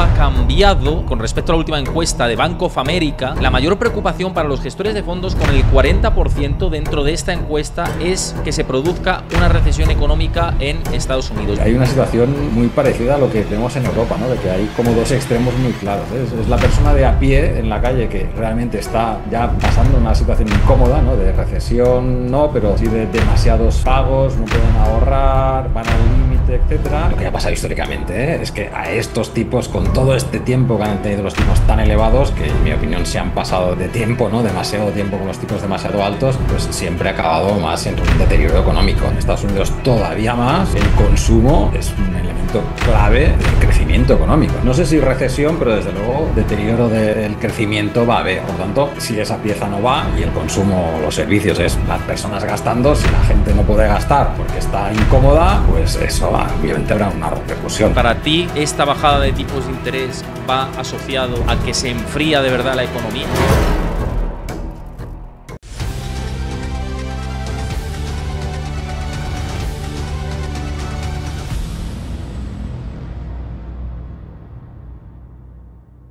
ha cambiado con respecto a la última encuesta de Bank of America, la mayor preocupación para los gestores de fondos con el 40% dentro de esta encuesta es que se produzca una recesión económica en Estados Unidos. Hay una situación muy parecida a lo que tenemos en Europa, ¿no? de que hay como dos extremos muy claros. ¿eh? Es la persona de a pie en la calle que realmente está ya pasando una situación incómoda, ¿no? de recesión, no, pero sí de demasiados pagos, no pueden ahorrar, van al límite, etcétera. Lo que ha pasado históricamente ¿eh? es que a estos tipos con todo este tiempo que han tenido los tipos tan elevados, que en mi opinión se han pasado de tiempo, ¿no? Demasiado tiempo con los tipos demasiado altos, pues siempre ha acabado más en un deterioro económico. En Estados Unidos todavía más, el consumo es un elemento clave del crecimiento económico. No sé si recesión, pero desde luego deterioro del crecimiento va a haber. Por tanto, si esa pieza no va y el consumo, los servicios es las personas gastando, si la gente no puede gastar porque está incómoda, pues eso obviamente habrá una repercusión. Para ti, esta bajada de tipos de interés va asociado a que se enfría de verdad la economía.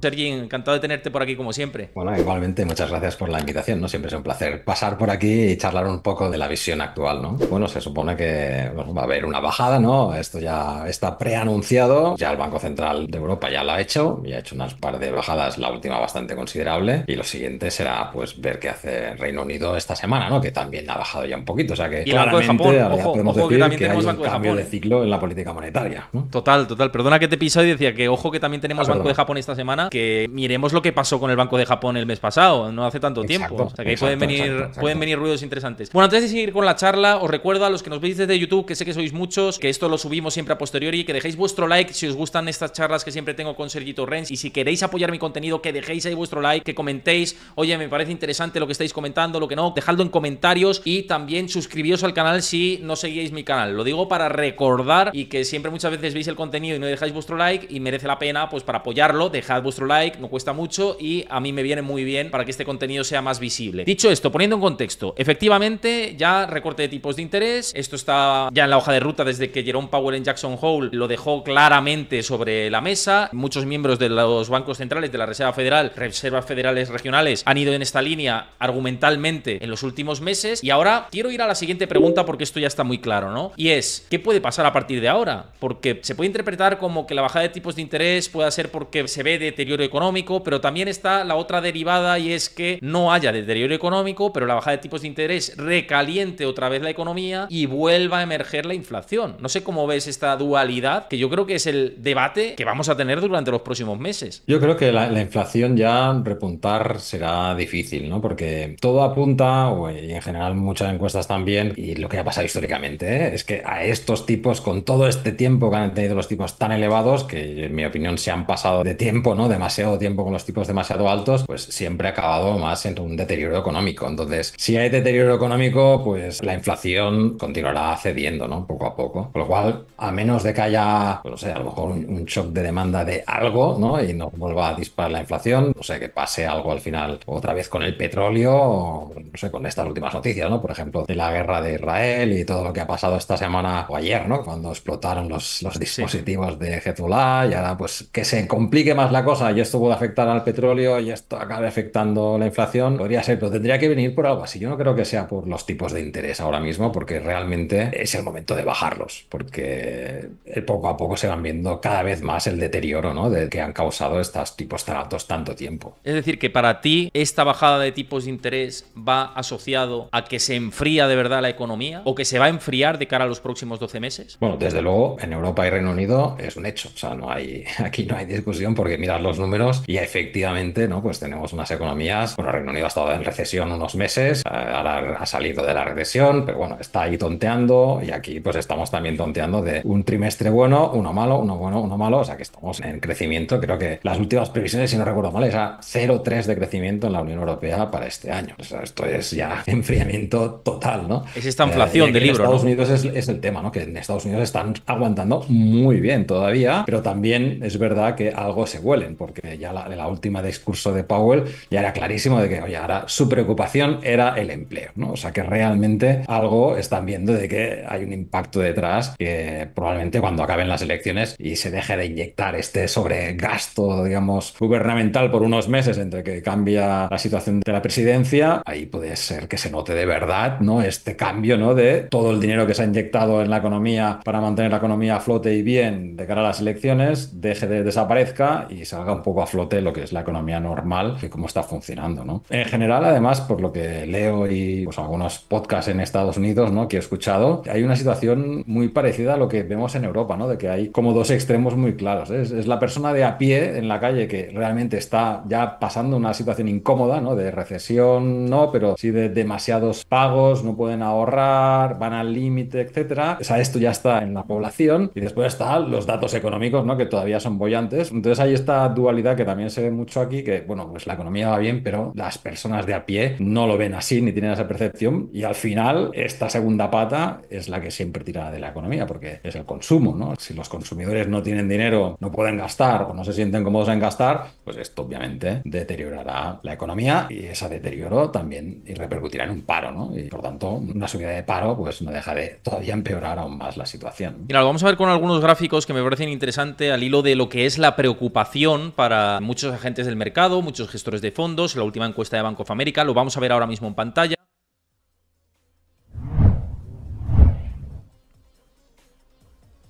Sergi, encantado de tenerte por aquí como siempre. Bueno, igualmente, muchas gracias por la invitación, ¿no? Siempre es un placer pasar por aquí y charlar un poco de la visión actual, ¿no? Bueno, se supone que va a haber una bajada, ¿no? Esto ya está preanunciado, ya el Banco Central de Europa ya lo ha hecho, ya ha hecho unas par de bajadas, la última bastante considerable, y lo siguiente será pues ver qué hace Reino Unido esta semana, ¿no? Que también ha bajado ya un poquito, o sea que y de Japón, ojo, podemos decir que, hay un cambio de ¿eh? ciclo en la política monetaria, ¿no? Total, total, perdona que te piso y decía que ojo que también tenemos ah, Banco de Japón esta semana que miremos lo que pasó con el Banco de Japón el mes pasado, no hace tanto tiempo. O sea que ahí pueden venir, pueden venir ruidos interesantes. Bueno, antes de seguir con la charla, os recuerdo a los que nos veis desde YouTube, que sé que sois muchos, que esto lo subimos siempre a posteriori, que dejéis vuestro like si os gustan estas charlas que siempre tengo con Sergito Rens y si queréis apoyar mi contenido, que dejéis ahí vuestro like, que comentéis, oye, me parece interesante lo que estáis comentando, lo que no, dejadlo en comentarios y también suscribíos al canal si no seguíais mi canal. Lo digo para recordar y que siempre muchas veces veis el contenido y no dejáis vuestro like y merece la pena, pues para apoyarlo, dejad vuestro like, no cuesta mucho y a mí me viene muy bien para que este contenido sea más visible. Dicho esto, poniendo en contexto, efectivamente ya recorte de tipos de interés, esto está ya en la hoja de ruta desde que Jerome Powell en Jackson Hole lo dejó claramente sobre la mesa, muchos miembros de los bancos centrales de la Reserva Federal, Reservas Federales Regionales han ido en esta línea argumentalmente en los últimos meses y ahora quiero ir a la siguiente pregunta porque esto ya está muy claro, ¿no? Y es, ¿qué puede pasar a partir de ahora? Porque se puede interpretar como que la bajada de tipos de interés pueda ser porque se ve deteriorado económico, pero también está la otra derivada y es que no haya deterioro económico, pero la baja de tipos de interés recaliente otra vez la economía y vuelva a emerger la inflación. No sé cómo ves esta dualidad, que yo creo que es el debate que vamos a tener durante los próximos meses. Yo creo que la, inflación ya repuntar será difícil, ¿no? Porque todo apunta, y en general muchas encuestas también, y lo que ha pasado históricamente, ¿eh? es que a estos tipos, con todo este tiempo que han tenido los tipos tan elevados, que en mi opinión se han pasado de tiempo, ¿no? demasiado tiempo con los tipos demasiado altos, pues siempre ha acabado más en un deterioro económico. Entonces, si hay deterioro económico, pues la inflación continuará cediendo, ¿no? Poco a poco. Con lo cual, a menos de que haya, pues, no sé, a lo mejor un, shock de demanda de algo, ¿no? Y no vuelva a disparar la inflación, no sé, que pase algo al final otra vez con el petróleo, no sé, con estas últimas noticias, ¿no? Por ejemplo, de la guerra de Israel y todo lo que ha pasado esta semana o ayer, ¿no? Cuando explotaron los, dispositivos de Hezbollah y ahora, pues, que se complique más la cosa y esto puede afectar al petróleo y esto acabe afectando la inflación, podría ser, pero tendría que venir por algo así. Yo no creo que sea por los tipos de interés ahora mismo, porque realmente es el momento de bajarlos, porque poco a poco se van viendo cada vez más el deterioro ¿no? de que han causado estos tipos tan altos tanto tiempo. Es decir, que para ti esta bajada de tipos de interés va asociado a que se enfría de verdad la economía o que se va a enfriar de cara a los próximos 12 meses? Bueno, desde luego en Europa y Reino Unido es un hecho, o sea, no hay aquí no hay discusión porque mirad los números y efectivamente, ¿no? Pues tenemos unas economías, bueno, Reino Unido ha estado en recesión unos meses, ahora ha salido de la recesión, pero bueno, está ahí tonteando y aquí pues estamos también tonteando de un trimestre bueno, uno malo, uno bueno, uno malo, o sea que estamos en crecimiento, creo que las últimas previsiones, si no recuerdo mal, es a 0,3 de crecimiento en la Unión Europea para este año. esto es ya enfriamiento total, ¿no? Es esta inflación eh, de del libro. Estados Unidos es, el tema, ¿no? Que en Estados Unidos están aguantando muy bien todavía, pero también es verdad que algo se huelen porque ya la, la última discurso de Powell ya era clarísimo de que, oye, ahora su preocupación era el empleo, ¿no? O sea que realmente algo están viendo de que hay un impacto detrás que probablemente cuando acaben las elecciones y se deje de inyectar este sobregasto, digamos, gubernamental por unos meses entre que cambia la situación de la presidencia, ahí puede ser que se note de verdad, ¿no? Este cambio, ¿no? De todo el dinero que se ha inyectado en la economía para mantener la economía a flote y bien de cara a las elecciones, deje de desaparezca y salga un poco a flote lo que es la economía normal, que cómo está funcionando, ¿no? En general, además, por lo que leo y pues, algunos podcasts en Estados Unidos, ¿no? Que he escuchado, hay una situación muy parecida a lo que vemos en Europa, ¿no? De que hay como dos extremos muy claros. Es, la persona de a pie en la calle que realmente está ya pasando una situación incómoda, ¿no? De recesión, no, pero sí de demasiados pagos, no pueden ahorrar, van al límite, etcétera. O sea, esto ya está en la población. Y después están los datos económicos, ¿no? Que todavía son bollantes. Entonces ahí está que también se ve mucho aquí, que bueno, pues la economía va bien, pero las personas de a pie no lo ven así ni tienen esa percepción y al final esta segunda pata es la que siempre tira de la economía porque es el consumo, ¿no? Si los consumidores no tienen dinero, no pueden gastar o no se sienten cómodos en gastar, pues esto obviamente deteriorará la economía y esa deterioro también repercutirá en un paro, ¿no? Y por tanto, una subida de paro pues no deja de todavía empeorar aún más la situación. Mira, vamos a ver con algunos gráficos que me parecen interesante al hilo de lo que es la preocupación para muchos agentes del mercado, muchos gestores de fondos, la última encuesta de Bank of America, lo vamos a ver ahora mismo en pantalla.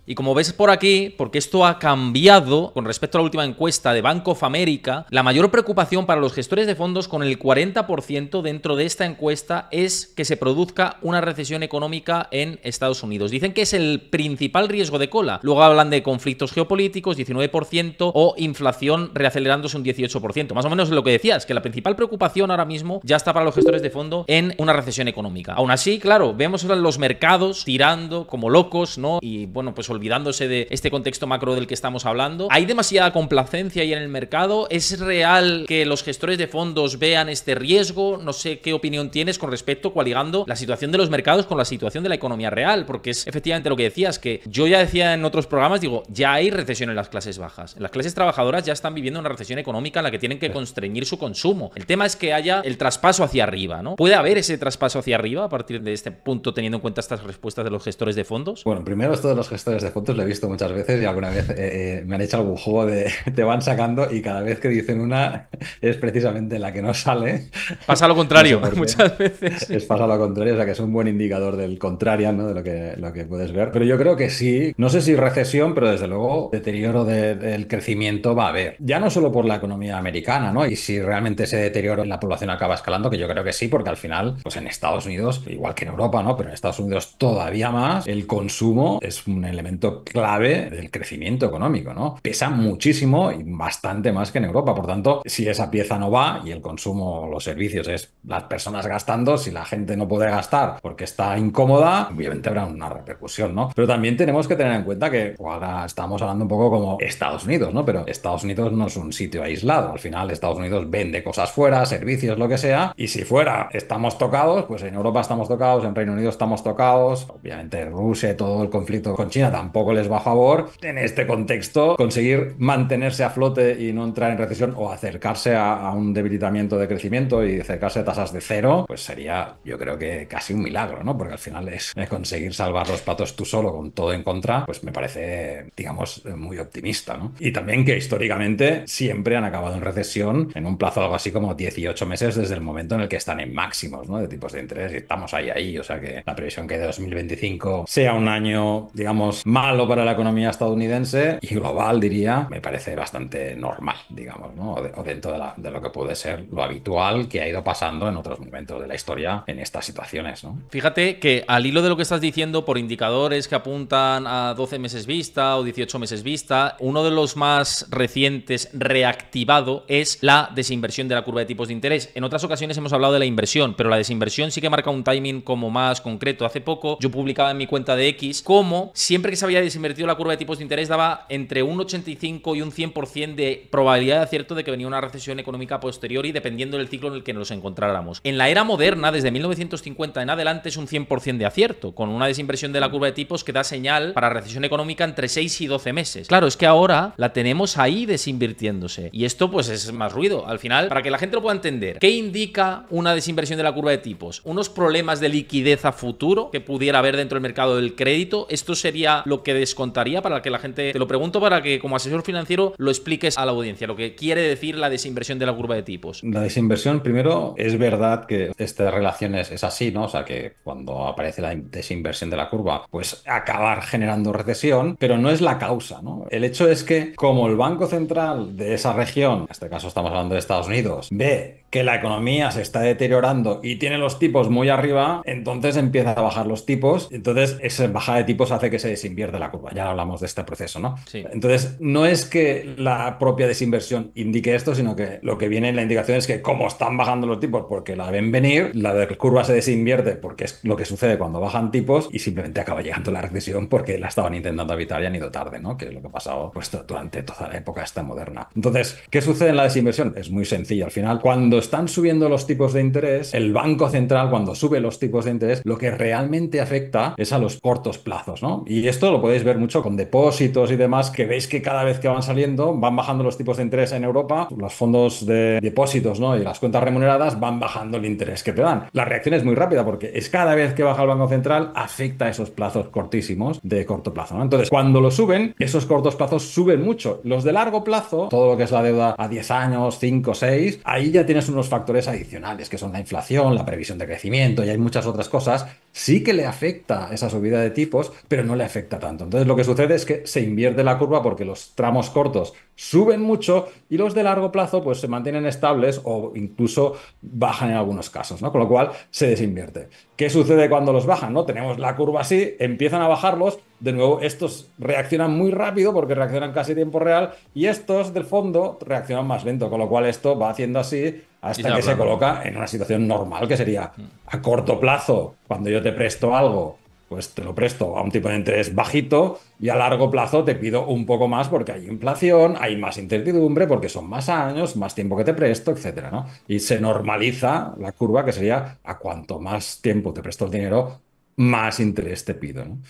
Y como ves por aquí, porque esto ha cambiado con respecto a la última encuesta de Bank of America, la mayor preocupación para los gestores de fondos con el 40% dentro de esta encuesta es que se produzca una recesión económica en Estados Unidos. Dicen que es el principal riesgo de cola. Luego hablan de conflictos geopolíticos, 19%, o inflación reacelerándose un 18%. Más o menos lo que decías, que la principal preocupación ahora mismo ya está para los gestores de fondo en una recesión económica. Aún así, claro, vemos los mercados tirando como locos, ¿no? Y bueno, pues olvidándose de este contexto macro del que estamos hablando. ¿Hay demasiada complacencia ahí en el mercado? ¿Es real que los gestores de fondos vean este riesgo? No sé qué opinión tienes con respecto Cualigando la situación de los mercados con la situación de la economía real, porque es efectivamente lo que decías, que yo ya decía en otros programas, digo, ya hay recesión en las clases bajas. Las clases trabajadoras ya están viviendo una recesión económica en la que tienen que constreñir su consumo. El tema es que haya el traspaso hacia arriba, ¿no? ¿Puede haber ese traspaso hacia arriba a partir de este punto teniendo en cuenta estas respuestas de los gestores de fondos? Bueno, primero esto de los gestores de fotos lo he visto muchas veces y alguna vez eh, eh, me han hecho algún juego de te van sacando y cada vez que dicen una es precisamente la que no sale. Pasa lo contrario, muchas veces. Es pasa lo contrario, o sea que es un buen indicador del contrario, ¿no? De lo que, lo que puedes ver. Pero yo creo que sí, no sé si recesión, pero desde luego deterioro del crecimiento va a haber. Ya no solo por la economía americana, ¿no? Y si realmente ese deterioro en la población acaba escalando, que yo creo que sí, porque al final, pues en Estados Unidos, igual que en Europa, ¿no? Pero en Estados Unidos todavía más, el consumo es un elemento clave del crecimiento económico, ¿no? Pesa muchísimo y bastante más que en Europa. Por tanto, si esa pieza no va y el consumo, los servicios es las personas gastando, si la gente no puede gastar porque está incómoda, obviamente habrá una repercusión, ¿no? Pero también tenemos que tener en cuenta que ahora estamos hablando un poco como Estados Unidos, ¿no? Pero Estados Unidos no es un sitio aislado. Al final, Estados Unidos vende cosas fuera, servicios, lo que sea. Y si fuera estamos tocados, pues en Europa estamos tocados, en Reino Unido estamos tocados. Obviamente, Rusia, todo el conflicto con China también tampoco les va a favor en este contexto conseguir mantenerse a flote y no entrar en recesión o acercarse a, un debilitamiento de crecimiento y acercarse a tasas de cero, pues sería yo creo que casi un milagro, ¿no? Porque al final es conseguir salvar los platos tú solo con todo en contra, pues me parece, digamos, muy optimista, ¿no? Y también que históricamente siempre han acabado en recesión en un plazo algo así como 18 meses desde el momento en el que están en máximos, ¿no? De tipos de interés y estamos ahí, ahí, o sea que la previsión que de 2025 sea un año, digamos, malo para la economía estadounidense y global, diría, me parece bastante normal, digamos, ¿no? o, dentro de, de, lo que puede ser lo habitual que ha ido pasando en otros momentos de la historia en estas situaciones. ¿no? Fíjate que al hilo de lo que estás diciendo, por indicadores que apuntan a 12 meses vista o 18 meses vista, uno de los más recientes reactivado es la desinversión de la curva de tipos de interés. En otras ocasiones hemos hablado de la inversión, pero la desinversión sí que marca un timing como más concreto. Hace poco yo publicaba en mi cuenta de X cómo siempre que se había desinvertido la curva de tipos de interés daba entre un 85 y un 100% de probabilidad de acierto de que venía una recesión económica posterior y dependiendo del ciclo en el que nos encontráramos. En la era moderna, desde 1950 en adelante, es un 100% de acierto, con una desinversión de la curva de tipos que da señal para recesión económica entre 6 y 12 meses. Claro, es que ahora la tenemos ahí desinvirtiéndose y esto pues es más ruido. Al final, para que la gente lo pueda entender, ¿qué indica una desinversión de la curva de tipos? ¿Unos problemas de liquidez a futuro que pudiera haber dentro del mercado del crédito? Esto sería lo que descontaría para que la gente, te lo pregunto para que como asesor financiero lo expliques a la audiencia, lo que quiere decir la desinversión de la curva de tipos. La desinversión, primero, es verdad que esta relación es, es así, ¿no? O sea, que cuando aparece la desinversión de la curva, pues acabar generando recesión, pero no es la causa, ¿no? El hecho es que como el Banco Central de esa región, en este caso estamos hablando de Estados Unidos, ve que la economía se está deteriorando y tiene los tipos muy arriba, entonces empieza a bajar los tipos. Entonces, esa bajada de tipos hace que se desinvierte la curva. Ya hablamos de este proceso, ¿no? Entonces, no es que la propia desinversión indique esto, sino que lo que viene en la indicación es que como están bajando los tipos porque la ven venir, la curva se desinvierte porque es lo que sucede cuando bajan tipos y simplemente acaba llegando la recesión porque la estaban intentando evitar y han ido tarde, ¿no? Que es lo que ha pasado pues, durante toda la época esta moderna. Entonces, ¿qué sucede en la desinversión? Es muy sencillo. Al final, cuando están subiendo los tipos de interés, el Banco Central cuando sube los tipos de interés, lo que realmente afecta es a los cortos plazos, ¿no? Y esto lo podéis ver mucho con depósitos y demás, que veis que cada vez que van saliendo, van bajando los tipos de interés en Europa, los fondos de depósitos, ¿no? Y las cuentas remuneradas van bajando el interés que te dan. La reacción es muy rápida porque es cada vez que baja el Banco Central, afecta a esos plazos cortísimos de corto plazo, Entonces, cuando lo suben, esos cortos plazos suben mucho. Los de largo plazo, todo lo que es la deuda a 10 años, 5, 6, ahí ya tienes un unos factores adicionales, que son la inflación, la previsión de crecimiento y hay muchas otras cosas, sí que le afecta esa subida de tipos, pero no le afecta tanto. Entonces lo que sucede es que se invierte la curva porque los tramos cortos suben mucho y los de largo plazo pues se mantienen estables o incluso bajan en algunos casos, ¿no? Con lo cual se desinvierte. ¿Qué sucede cuando los bajan? ¿no? Tenemos la curva así, empiezan a bajarlos, de nuevo estos reaccionan muy rápido porque reaccionan casi tiempo real y estos del fondo reaccionan más lento, con lo cual esto va haciendo así hasta que se coloca en una situación normal que sería mm. a corto plazo, cuando yo te presto algo pues te lo presto a un tipo de interés bajito y a largo plazo te pido un poco más porque hay inflación, hay más incertidumbre, porque son más años, más tiempo que te presto, etcétera, Y se normaliza la curva que sería a cuanto más tiempo te presto el dinero, más interés te pido, em,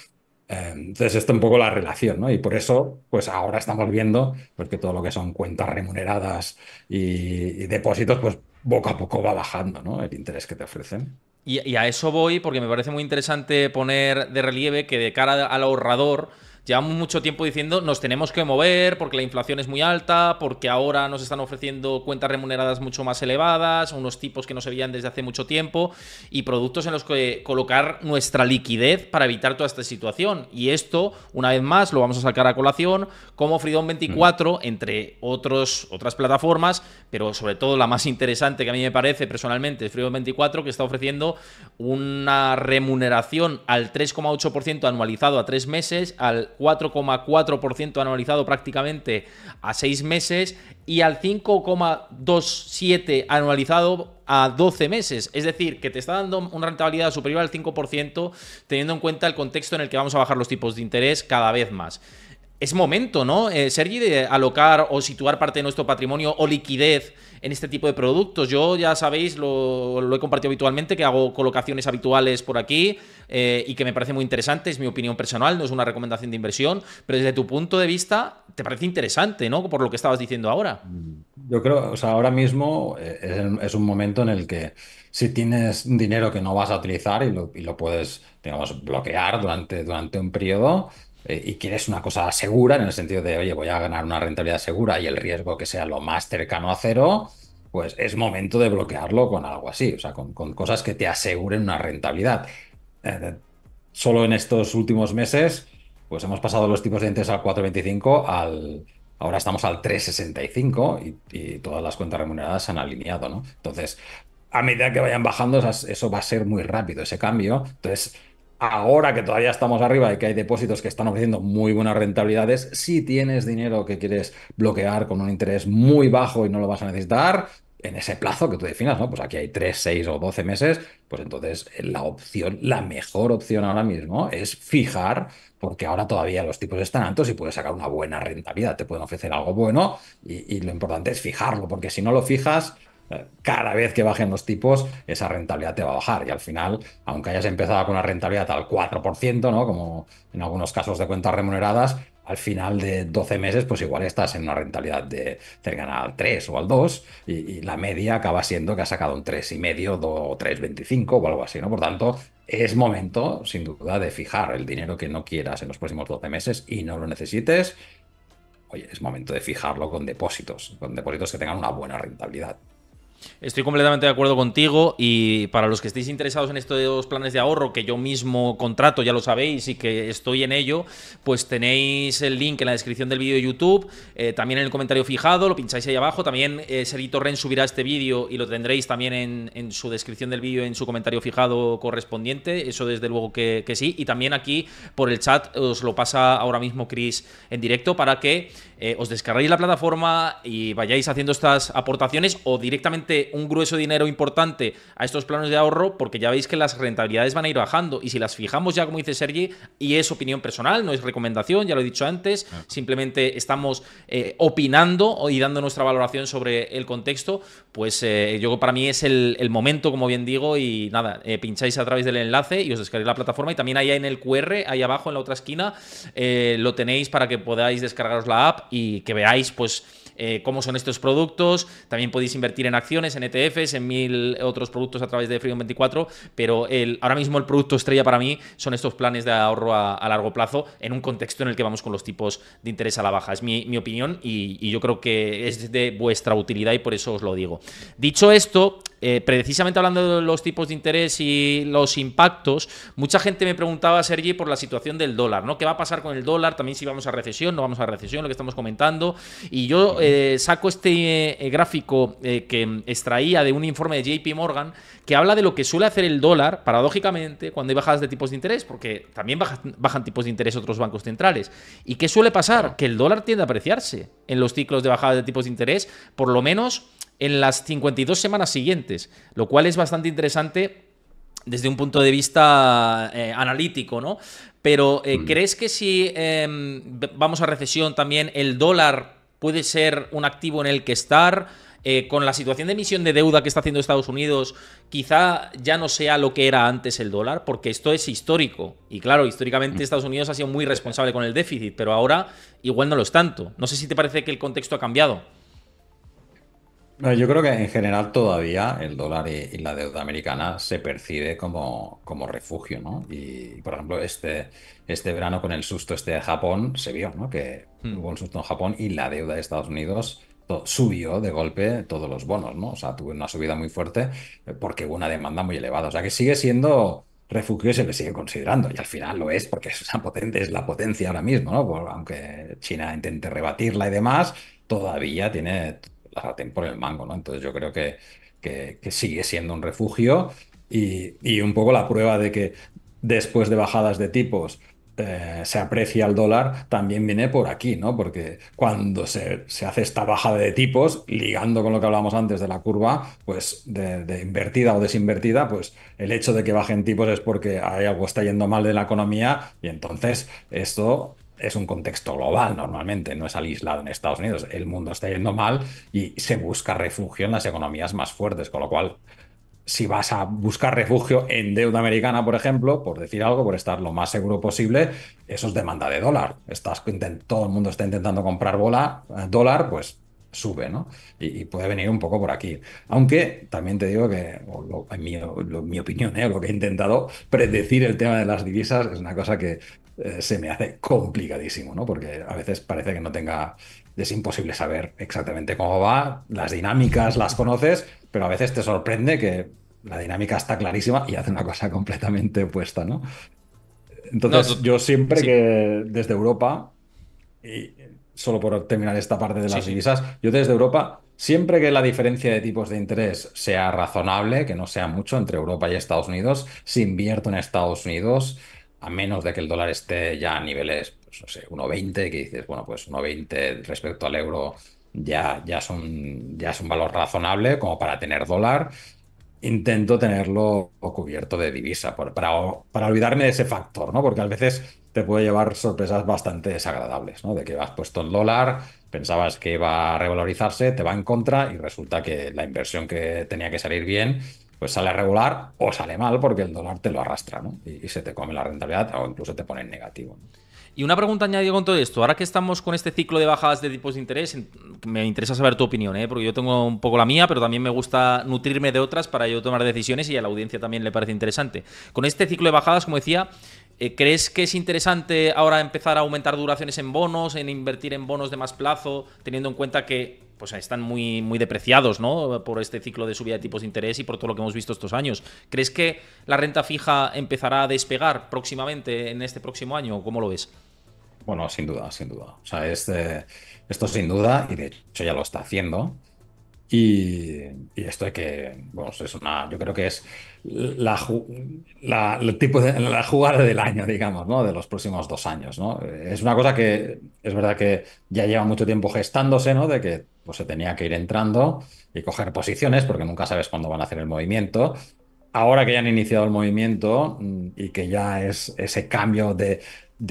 Entonces, esto es un poco la relación, ¿no? Y por eso, pues ahora estamos viendo porque pues, todo lo que son cuentas remuneradas y, depósitos, pues poco a poco va bajando, ¿no? El interés que te ofrecen. Y, a eso voy porque me parece muy interesante poner de relieve que de cara al ahorrador llevamos mucho tiempo diciendo nos tenemos que mover porque la inflación es muy alta, porque ahora nos están ofreciendo cuentas remuneradas mucho más elevadas, unos tipos que no se veían desde hace mucho tiempo y productos en los que colocar nuestra liquidez para evitar toda esta situación. Y esto, una vez más, lo vamos a sacar a colación como Freedom 24, mm. entre otros, otras plataformas, pero sobre todo la más interesante que a mí me parece personalmente es Freedom 24, que está ofreciendo una remuneración al 3,8% anualizado a tres meses, al 4,4% anualizado prácticamente a 6 meses y al 5,27 anualizado a 12 meses. Es decir, que te está dando una rentabilidad superior al 5% teniendo en cuenta el contexto en el que vamos a bajar los tipos de interés cada vez más. Es momento, ¿no, eh, Sergi, de alocar o situar parte de nuestro patrimonio o liquidez en este tipo de productos. Yo ya sabéis, lo, he compartido habitualmente, que hago colocaciones habituales por aquí eh, y que me parece muy interesante, es mi opinión personal, no es una recomendación de inversión, pero desde tu punto de vista, ¿te parece interesante, no? Por lo que estabas diciendo ahora. Mm, yo creo, o sea, ahora mismo eh, es un momento en el que si tienes dinero que no vas a utilizar y lo, puedes, digamos, bloquear durante, durante un periodo, eh, y quieres una cosa segura en el sentido de, oye, voy a ganar una rentabilidad segura y el riesgo que sea lo más cercano a cero, pues es momento de bloquearlo con algo así, o sea, con, cosas que te aseguren una rentabilidad. Eh, solo en estos últimos meses, pues hemos pasado los tipos de interés al 4,25 al... Ahora estamos al 3,65 y, y todas las cuentas remuneradas se han alineado, ¿no? Entonces, a medida que vayan bajando, eso va a ser muy rápido, ese cambio. Entonces, Ahora que todavía estamos arriba y que hay depósitos que están ofreciendo muy buenas rentabilidades, si tienes dinero que quieres bloquear con un interés muy bajo y no lo vas a necesitar, en ese plazo que tú definas, ¿no? Pues aquí hay 3, 6 o 12 meses, pues entonces eh, la opción, la mejor opción ahora mismo es fijar, porque ahora todavía los tipos están altos y puedes sacar una buena rentabilidad, te pueden ofrecer algo bueno y, y lo importante es fijarlo, porque si no lo fijas, cada vez que bajen los tipos, esa rentabilidad te va a bajar. Y al final, aunque hayas empezado con una rentabilidad al 4%, ¿no? Como en algunos casos de cuentas remuneradas, al final de 12 meses, pues igual estás en una rentabilidad de cercana al 3 o al 2, y, la media acaba siendo que has sacado un 3,5 o 3,25 o algo así, ¿no? Por tanto, es momento, sin duda, de fijar el dinero que no quieras en los próximos 12 meses y no lo necesites. Oye, es momento de fijarlo con depósitos, con depósitos que tengan una buena rentabilidad. Estoy completamente de acuerdo contigo y para los que estéis interesados en estos planes de ahorro que yo mismo contrato, ya lo sabéis y que estoy en ello, pues tenéis el link en la descripción del vídeo de YouTube, eh, también en el comentario fijado, lo pincháis ahí abajo, también eh, Sergito Ren subirá este vídeo y lo tendréis también en, su descripción del vídeo, en su comentario fijado correspondiente, eso desde luego que, que sí, y también aquí por el chat os lo pasa ahora mismo Chris en directo para que... Eh, os descargáis la plataforma y vayáis haciendo estas aportaciones o directamente un grueso dinero importante a estos planes de ahorro porque ya veis que las rentabilidades van a ir bajando y si las fijamos ya como dice Sergi y es opinión personal, no es recomendación, ya lo he dicho antes, ah. simplemente estamos eh, opinando y dando nuestra valoración sobre el contexto, pues eh, yo para mí es el, el, momento, como bien digo, y nada, pincháis a través del enlace y os descarguéis la plataforma y también ahí en el QR, ahí abajo en la otra esquina, lo tenéis para que podáis descargaros la app y que veáis, pues, eh, cómo son estos productos. También podéis invertir en acciones, en ETFs, en mil otros productos a través de Freedom 24. Pero el, ahora mismo el producto estrella para mí son estos planes de ahorro a, largo plazo en un contexto en el que vamos con los tipos de interés a la baja. Es mi, opinión y, yo creo que es de vuestra utilidad y por eso os lo digo. Dicho esto, eh, precisamente hablando de los tipos de interés y los impactos, mucha gente me preguntaba, Sergi, por la situación del dólar, ¿no? ¿Qué va a pasar con el dólar? También si vamos a recesión, no vamos a recesión, lo que estamos comentando. Y yo eh, saco este eh, gráfico que extraía de un informe de JP Morgan que habla de lo que suele hacer el dólar, paradójicamente, cuando hay bajadas de tipos de interés, porque también bajan, bajan tipos de interés otros bancos centrales. ¿Y qué suele pasar? Que el dólar tiende a apreciarse en los ciclos de bajadas de tipos de interés, por lo menos en las 52 semanas siguientes, lo cual es bastante interesante desde un punto de vista eh, analítico, ¿no? Pero eh, mm. ¿crees que si em, vamos a recesión también el dólar puede ser un activo en el que estar? Eh, con la situación de emisión de deuda que está haciendo Estados Unidos, quizá ya no sea lo que era antes el dólar, porque esto es histórico. Y claro, históricamente mm. Estados Unidos ha sido muy responsable con el déficit, pero ahora igual no lo es tanto. No sé si te parece que el contexto ha cambiado yo creo que en general todavía el dólar y, la deuda americana se percibe como, como refugio, ¿no? Y, por ejemplo, este, este verano con el susto este de Japón se vio, ¿no? Que hmm. hubo un susto en Japón y la deuda de Estados Unidos subió de golpe todos los bonos, ¿no? O sea, tuvo una subida muy fuerte eh, porque hubo una demanda muy elevada. O sea, que sigue siendo refugio se le sigue considerando y al final lo es porque es, una potente, es la potencia ahora mismo, ¿no? aunque China intente rebatirla y demás, todavía tiene la sartén por el mango, ¿no? Entonces yo creo que, que, sigue siendo un refugio y, un poco la prueba de que después de bajadas de tipos eh, se aprecia el dólar también viene por aquí, ¿no? Porque cuando se, hace esta bajada de tipos, ligando con lo que hablábamos antes de la curva, pues de, de, invertida o desinvertida, pues el hecho de que bajen tipos es porque hay algo está yendo mal de la economía y entonces esto es un contexto global normalmente, no es al aislado en Estados Unidos. El mundo está yendo mal y se busca refugio en las economías más fuertes, con lo cual, si vas a buscar refugio en deuda americana, por ejemplo, por decir algo, por estar lo más seguro posible, eso es demanda de dólar. Estás, todo el mundo está intentando comprar eh, dólar, pues sube, ¿no? Y, puede venir un poco por aquí. Aunque también te digo que, en mi, opinión, ¿eh? lo que he intentado predecir el tema de las divisas es una cosa que eh, se me hace complicadísimo, ¿no? Porque a veces parece que no tenga, es imposible saber exactamente cómo va, las dinámicas las conoces, pero a veces te sorprende que la dinámica está clarísima y hace una cosa completamente opuesta, ¿no? Entonces, yo siempre que desde Europa solo por terminar esta parte de las divisas, yo desde Europa, siempre que la diferencia de tipos de interés sea razonable, que no sea mucho entre Europa y Estados Unidos, si invierto en Estados Unidos, a menos de que el dólar esté ya a niveles, pues, no sé, 1,20, que dices, bueno, pues 1,20 respecto al euro ya, ya, ya es un valor razonable como para tener dólar intento tenerlo cubierto de divisa para, para, olvidarme de ese factor, ¿no? Porque a veces te puede llevar sorpresas bastante desagradables, ¿no? De que has puesto el dólar, pensabas que iba a revalorizarse, te va en contra y resulta que la inversión que tenía que salir bien, pues sale regular o sale mal porque el dólar te lo arrastra, ¿no? Y, se te come la rentabilidad o incluso te pone en negativo. Y una pregunta añadida con todo esto. Ahora que estamos con este ciclo de bajadas de tipos de interés, me interesa saber tu opinión, ¿eh? porque yo tengo un poco la mía, pero también me gusta nutrirme de otras para yo tomar decisiones y a la audiencia también le parece interesante. Con este ciclo de bajadas, como decía, eh, ¿Crees que es interesante ahora empezar a aumentar duraciones en bonos, en invertir en bonos de más plazo, teniendo en cuenta que pues, están muy, muy depreciados ¿no? por este ciclo de subida de tipos de interés y por todo lo que hemos visto estos años? ¿Crees que la renta fija empezará a despegar próximamente en este próximo año? ¿Cómo lo ves? Bueno, sin duda, sin duda. O sea, este esto sin duda, y de hecho ya lo está haciendo. Y, esto es que, bueno, es una, yo creo que es la, tipo de, la jugada del año, digamos, ¿no? de los próximos dos años. ¿no? Es una cosa que es verdad que ya lleva mucho tiempo gestándose, ¿no? de que pues, se tenía que ir entrando y coger posiciones, porque nunca sabes cuándo van a hacer el movimiento. Ahora que ya han iniciado el movimiento mm, y que ya es ese cambio de,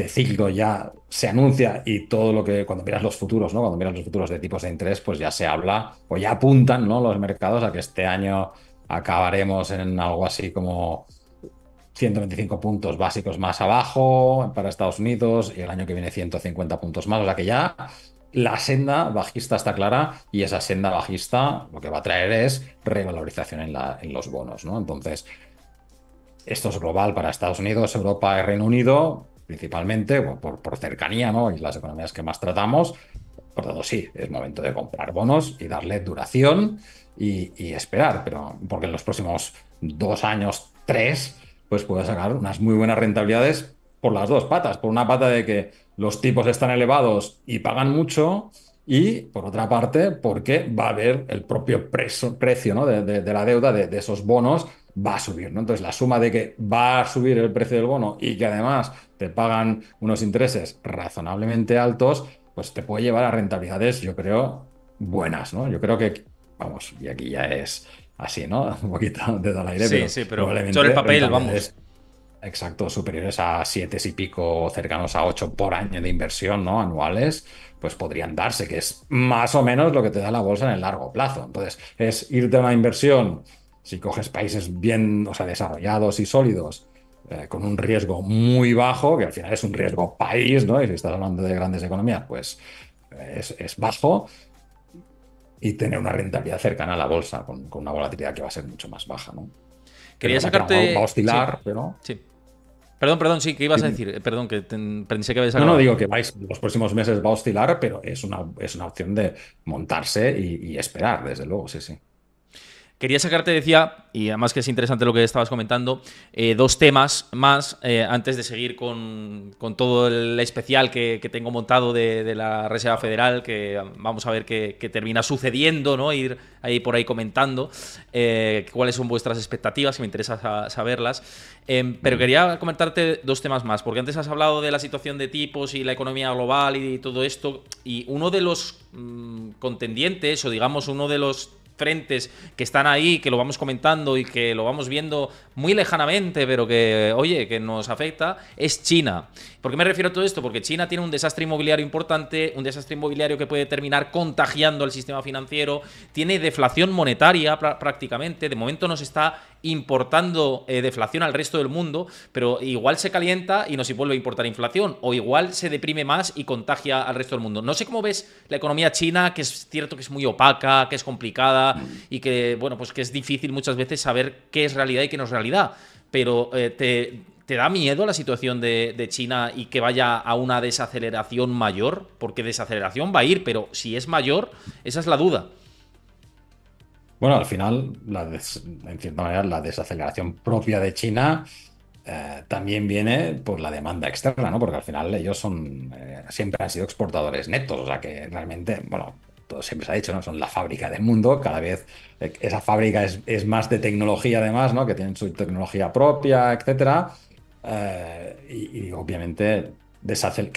ciclo ya se anuncia y todo lo que cuando miras los futuros, ¿no? Cuando miras los futuros de tipos de interés, pues ya se habla o ya apuntan, ¿no? Los mercados a que este año acabaremos en algo así como 125 puntos básicos más abajo para Estados Unidos y el año que viene 150 puntos más. O sea que ya la senda bajista está clara y esa senda bajista lo que va a traer es revalorización en, los bonos. ¿no? Entonces, esto es global para Estados Unidos, Europa y Reino Unido principalmente por, cercanía ¿no? y las economías que más tratamos, por todo sí, es momento de comprar bonos y darle duración y, esperar, pero porque en los próximos dos años, tres, pues puedes sacar unas muy buenas rentabilidades por las dos patas. Por una pata de que los tipos están elevados y pagan mucho, y por otra parte, porque va a haber el propio precio de, la deuda de, esos bonos va a subir. ¿no? Entonces, la suma de que va a subir el precio del bono y que además te pagan unos intereses razonablemente altos, pues te puede llevar a rentabilidades, yo creo, buenas, ¿no? Yo creo que, vamos, y aquí ya es así, ¿no? Un poquito de al aire. Sí, sí, pero sobre el papel, vamos. Exacto, superiores a siete y pico, cercanos a ocho por año de inversión, ¿no? Anuales, pues podrían darse, que es más o menos lo que te da la bolsa en el largo plazo. Entonces, es irte a una inversión, si coges países bien, o sea, desarrollados y sólidos, eh, con un riesgo muy bajo, que al final es un riesgo país, ¿no? Y si estás hablando de grandes economías, pues eh, es, es bajo y tener una rentabilidad cercana a la bolsa, con, con, una volatilidad que va a ser mucho más baja, ¿no? Quería sacarte... Va, a oscilar, pero... Sí. Perdón, perdón, sí, ¿qué ibas a decir? Eh, perdón, que pensé que habías No, no, digo que vais, los próximos meses va a oscilar, pero es una, es una opción de montarse y esperar, desde luego, sí, sí. Quería sacarte, decía, y además que es interesante lo que estabas comentando, eh, dos temas más eh, antes de seguir con, todo el especial que, tengo montado de, la Reserva Federal, que vamos a ver qué, termina sucediendo, ¿no? Ir ahí por ahí comentando eh, cuáles son vuestras expectativas, que me interesa saberlas. Em, pero quería comentarte dos temas más, porque antes has hablado de la situación de tipos y la economía global y todo esto, y uno de los mm, contendientes, o digamos uno de los que están ahí, que lo vamos comentando y que lo vamos viendo muy lejanamente, pero que, oye, que nos afecta, es China. ¿Por qué me refiero a todo esto? Porque China tiene un desastre inmobiliario importante, un desastre inmobiliario que puede terminar contagiando al sistema financiero, tiene deflación monetaria prácticamente, de momento nos está importando eh, deflación al resto del mundo, pero igual se calienta y nos vuelve a importar inflación, o igual se deprime más y contagia al resto del mundo. No sé cómo ves la economía china, que es cierto que es muy opaca, que es complicada, y que, bueno, pues que es difícil muchas veces saber qué es realidad y qué no es realidad. Pero eh, te, da miedo la situación de, China y que vaya a una desaceleración mayor? Porque desaceleración va a ir, pero si es mayor, esa es la duda. Bueno, al final, en cierta manera, la desaceleración propia de China eh, también viene por la demanda externa, ¿no? Porque al final ellos son eh, siempre han sido exportadores netos, o sea que realmente, bueno, todo siempre se ha dicho, ¿no? Son la fábrica del mundo, cada vez eh, esa fábrica es, más de tecnología además, ¿no? Que tienen su tecnología propia, etcétera. Eh, y, obviamente que se,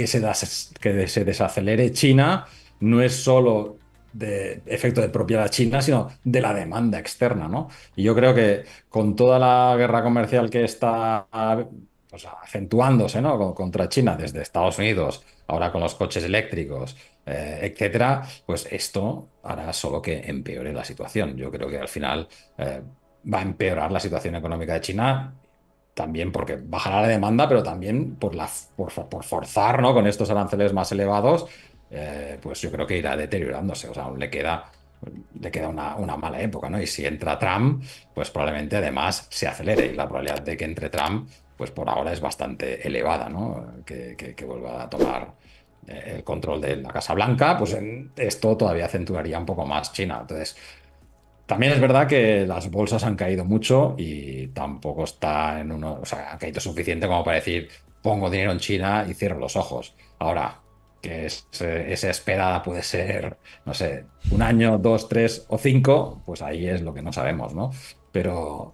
que se desacelere China no es solo de efecto de propiedad china, sino de la demanda externa, ¿no? Y yo creo que con toda la guerra comercial que está acentuándose, ¿no? Contra China desde Estados Unidos, ahora con los coches eléctricos, eh, etcétera, pues esto hará solo que empeore la situación. Yo creo que al final eh, va a empeorar la situación económica de China también porque bajará la demanda, pero también por, la, por, forzar ¿no? con estos aranceles más elevados, eh, pues yo creo que irá deteriorándose. O sea, aún le queda, le queda una, mala época, ¿no? Y si entra Trump, pues probablemente además se acelere. Y la probabilidad de que entre Trump, pues por ahora es bastante elevada, ¿no? que vuelva a tomar eh, el control de la Casa Blanca, pues esto todavía acentuaría un poco más China. Entonces, también es verdad que las bolsas han caído mucho y tampoco está en uno, o sea, ha caído suficiente como para decir, pongo dinero en China y cierro los ojos. Ahora, que es, eh, esa esperada puede ser, no sé, un año, dos, tres o cinco, pues ahí es lo que no sabemos, ¿no? Pero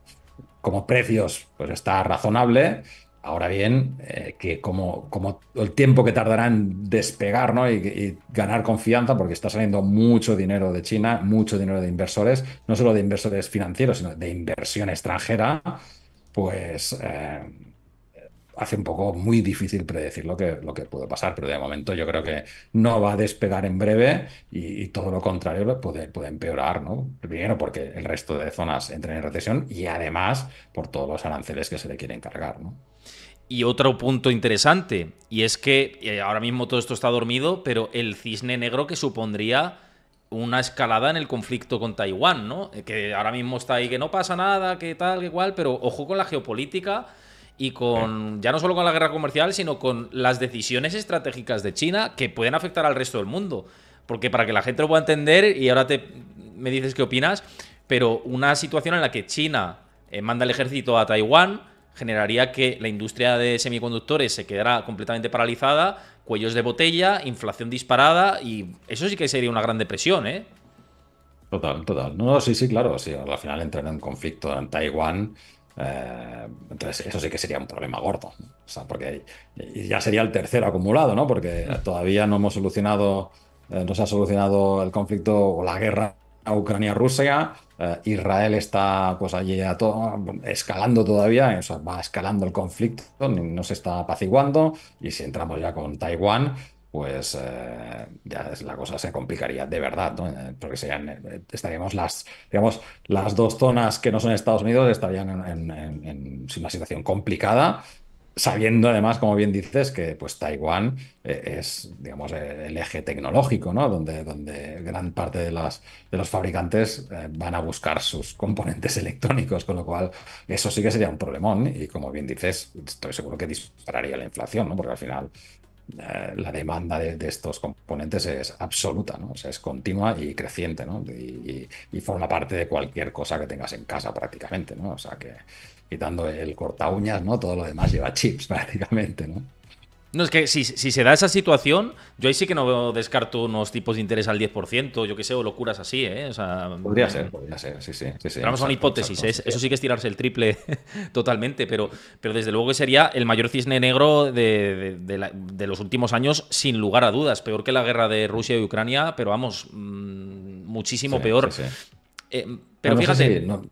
como precios, pues está razonable Ahora bien, eh, que como, el tiempo que tardará en despegar ¿no? y, ganar confianza, porque está saliendo mucho dinero de China, mucho dinero de inversores, no solo de inversores financieros, sino de inversión extranjera, pues eh, hace un poco muy difícil predecir lo que, lo que puede pasar, pero de momento yo creo que no va a despegar en breve y, todo lo contrario puede, puede empeorar, ¿no? Primero porque el resto de zonas entren en recesión y además por todos los aranceles que se le quieren cargar, ¿no? Y otro punto interesante, y es que eh, ahora mismo todo esto está dormido, pero el cisne negro que supondría una escalada en el conflicto con Taiwán, ¿no? Que ahora mismo está ahí que no pasa nada, que tal, que cual, pero ojo con la geopolítica y con ya no solo con la guerra comercial, sino con las decisiones estratégicas de China que pueden afectar al resto del mundo. Porque para que la gente lo pueda entender, y ahora te, me dices qué opinas, pero una situación en la que China eh, manda el ejército a Taiwán generaría que la industria de semiconductores se quedara completamente paralizada, cuellos de botella, inflación disparada, y eso sí que sería una gran depresión, ¿eh? Total, total. No, sí, sí, claro. Sí, al final entran en conflicto en Taiwán eh, entonces, eso sí que sería un problema gordo. O sea, porque ya sería el tercero acumulado, ¿no? Porque todavía no hemos solucionado, eh, no se ha solucionado el conflicto o la guerra Ucrania-Rusia. Eh, Israel está pues allí a todo, escalando todavía, va escalando el conflicto, no se está apaciguando. Y si entramos ya con Taiwán, pues eh, ya la cosa se complicaría de verdad, ¿no? Eh, porque serían, eh, estaríamos las, digamos, las dos zonas que no son Estados Unidos estarían en, una situación complicada, sabiendo además, como bien dices, que pues Taiwán es, digamos, el eje tecnológico, ¿no? Donde, donde gran parte de, las, de los fabricantes van a buscar sus componentes electrónicos, con lo cual eso sí que sería un problemón y, como bien dices, estoy seguro que dispararía la inflación, ¿no? Porque al final eh, la demanda de, estos componentes es absoluta, ¿no? O sea, es continua y creciente, ¿no? Y, forma parte de cualquier cosa que tengas en casa prácticamente, ¿no? O sea, que quitando el corta uñas, ¿no? Todo lo demás lleva chips prácticamente, ¿no? No, es que si, se da esa situación, yo ahí sí que no descarto unos tipos de interés al 10%, yo qué sé, o locuras así, ¿eh? podría mm, ser, podría ser, sí, sí. sí, vamos a una hipótesis, ¿eh? eso sí que es tirarse el triple totalmente, pero, pero desde luego que sería el mayor cisne negro de, los últimos años, sin lugar a dudas. Peor que la guerra de Rusia y Ucrania, pero vamos, mm, muchísimo peor. Eh, pero fíjate. no,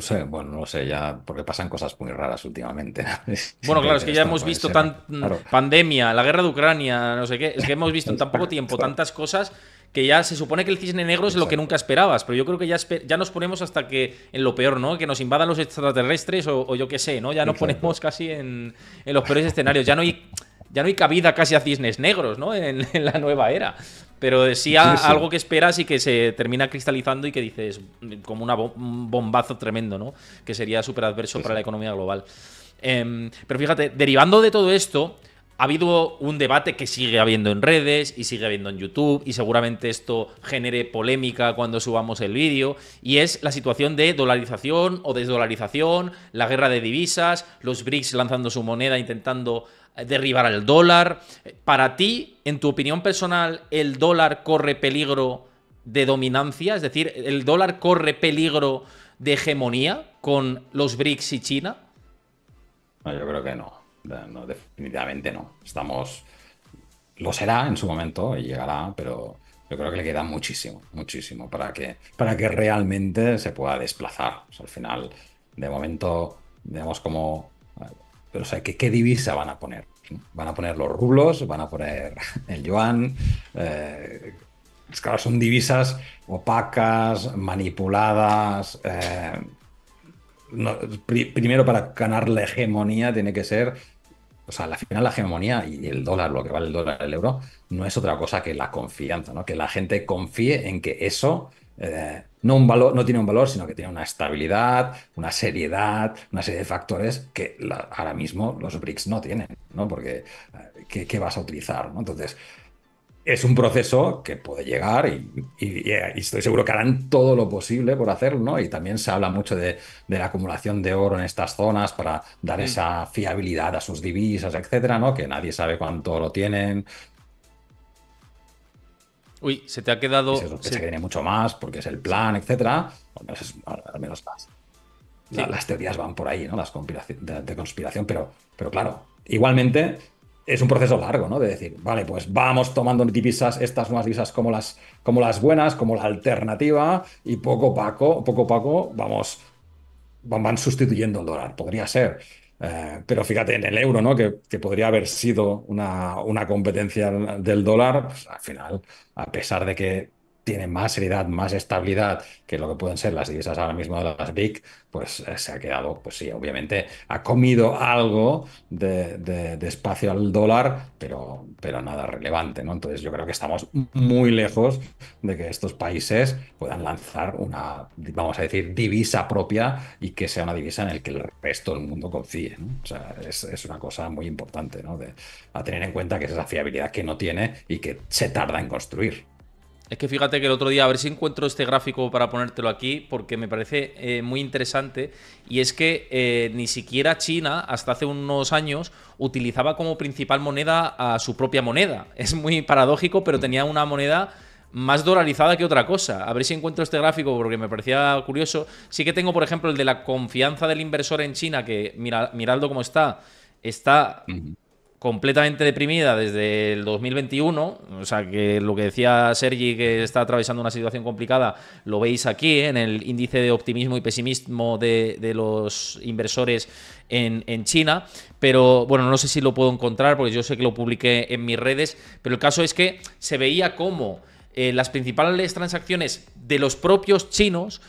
sé, bueno, no sé, ya, porque pasan cosas muy raras últimamente. Bueno, claro, es que ya hemos visto tan pandemia, la guerra de Ucrania, no sé qué, es que hemos visto en tan poco tiempo tantas cosas que ya se supone que el cisne negro es lo que nunca esperabas, pero yo creo que ya, ya nos ponemos hasta que en lo peor, ¿no? Que nos invadan los extraterrestres o, yo qué sé, ¿no? Ya nos ponemos casi en, en los peores escenarios. Ya no hay ya no hay cabida casi a cisnes negros, ¿no? En, la nueva era. Pero sí, algo que esperas y que se termina cristalizando y que dices como una un bombazo tremendo, ¿no? Que sería súper adverso para la economía global. Em, pero fíjate, derivando de todo esto, ha habido un debate que sigue habiendo en redes y sigue habiendo en YouTube y seguramente esto genere polémica cuando subamos el vídeo y es la situación de dolarización o desdolarización, la guerra de divisas, los BRICS lanzando su moneda intentando derribar al dólar. Para ti, en tu opinión personal, ¿el dólar corre peligro de dominancia? Es decir, ¿el dólar corre peligro de hegemonía con los BRICS y China? yo creo que no. definitivamente no. Estamos. Lo será en su momento y llegará, pero yo creo que le queda muchísimo, muchísimo para que, para que realmente se pueda desplazar. al final, de momento, digamos como. Pero, o sea, ¿qué, ¿qué divisa van a poner? van a poner los rublos, van a poner el yuan. Eh, es son divisas opacas, manipuladas. Eh, primero, para ganar la hegemonía, tiene que ser. O sea, al final la hegemonía y el dólar, lo que vale el dólar, el euro, no es otra cosa que la confianza, ¿no? Que la gente confíe en que eso eh, no, no tiene un valor, sino que tiene una estabilidad, una seriedad, una serie de factores que ahora mismo los BRICS no tienen, ¿no? Porque eh, ¿qué, vas a utilizar? ¿no? Entonces, es un proceso que puede llegar eh, y, estoy seguro que harán todo lo posible por hacerlo, ¿no? Y también se habla mucho de, la acumulación de oro en estas zonas para dar esa fiabilidad a sus divisas, etcétera, ¿no? Que nadie sabe cuánto lo tienen, Uy, se te ha quedado. Se, viene mucho más porque es el plan, etcétera. Al menos, es, las, teorías van por ahí, ¿no? Las conspiración, de, conspiración, pero, pero claro, igualmente es un proceso largo, ¿no? De decir, vale, pues vamos tomando divisas, estas nuevas visas como las, como las buenas, como la alternativa, y poco a poco, poco a poco vamos, van sustituyendo el dólar. Podría ser. Eh, pero fíjate en el euro, ¿no? Que, podría haber sido una, una competencia del dólar, pues, al final, a pesar de que tiene más seriedad, más estabilidad que lo que pueden ser las divisas ahora mismo de las BIC, pues eh, se ha quedado, pues sí, obviamente ha comido algo de, espacio al dólar, pero, pero nada relevante, ¿no? Entonces yo creo que estamos muy lejos de que estos países puedan lanzar una, vamos a decir, divisa propia y que sea una divisa en la que el resto del mundo confíe, O sea, es, una cosa muy importante, ¿no? De, a tener en cuenta que es esa fiabilidad que no tiene y que se tarda en construir. Es que fíjate que el otro día, a ver si encuentro este gráfico para ponértelo aquí, porque me parece eh, muy interesante, y es que eh, ni siquiera China, hasta hace unos años, utilizaba como principal moneda a su propia moneda. Es muy paradójico, pero tenía una moneda más dolarizada que otra cosa. A ver si encuentro este gráfico porque me parecía curioso. Sí que tengo, por ejemplo, el de la confianza del inversor en China, que mira, miradlo cómo está. Está completamente deprimida desde el 2021, o sea que lo que decía Sergi que está atravesando una situación complicada, lo veis aquí ¿eh? en el índice de optimismo y pesimismo de, los inversores en, China, pero bueno, no sé si lo puedo encontrar porque yo sé que lo publiqué en mis redes, pero el caso es que se veía como eh, las principales transacciones de los propios chinos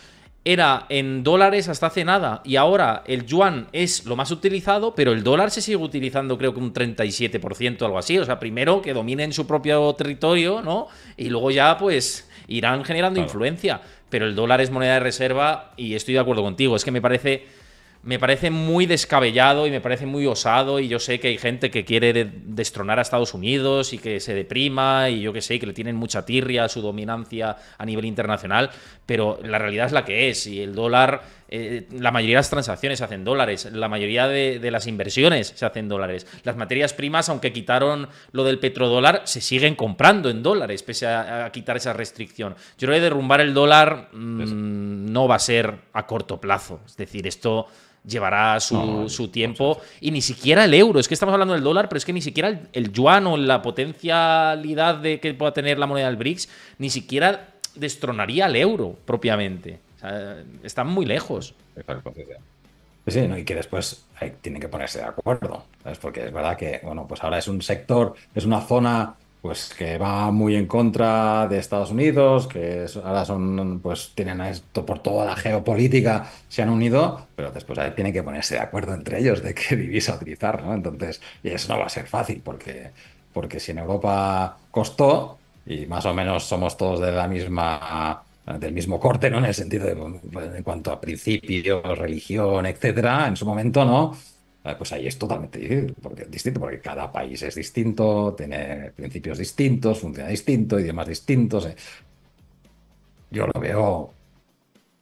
era en dólares hasta hace nada y ahora el yuan es lo más utilizado, pero el dólar se sigue utilizando creo que un 37% o algo así. O sea, primero que dominen su propio territorio, ¿no? Y luego ya pues irán generando influencia. Pero el dólar es moneda de reserva y estoy de acuerdo contigo. Es que me parece me parece muy descabellado y me parece muy osado y yo sé que hay gente que quiere destronar a Estados Unidos y que se deprima y yo que sé, que le tienen mucha tirria a su dominancia a nivel internacional, pero la realidad es la que es y el dólar eh, la mayoría de las transacciones se hacen dólares, la mayoría de, las inversiones se hacen dólares. Las materias primas, aunque quitaron lo del petrodólar, se siguen comprando en dólares, pese a, quitar esa restricción. Yo creo que derrumbar el dólar mm, no va a ser a corto plazo. Es decir, esto llevará su, tiempo. y ni siquiera el euro, es que estamos hablando del dólar, pero es que ni siquiera el, yuan o la potencialidad de que pueda tener la moneda del BRICS, ni siquiera destronaría el euro propiamente están muy lejos. Pues, sí, y que después eh, tienen que ponerse de acuerdo, Porque es verdad que, bueno, pues ahora es un sector, es una zona pues que va muy en contra de Estados Unidos, que ahora son, pues tienen esto por toda la geopolítica, se han unido, pero después tienen que ponerse de acuerdo entre ellos de qué divisa utilizar, Entonces, y eso no va a ser fácil, porque, porque si en Europa costó, y más o menos somos todos de la misma Ah, del mismo corte, ¿no? En el sentido de, pues, en cuanto a principios, religión, etcétera, en su momento, ¿no? Ah, pues ahí es totalmente porque, distinto, porque cada país es distinto, tiene principios distintos, funciona distinto, idiomas distintos. Eh. Yo lo veo.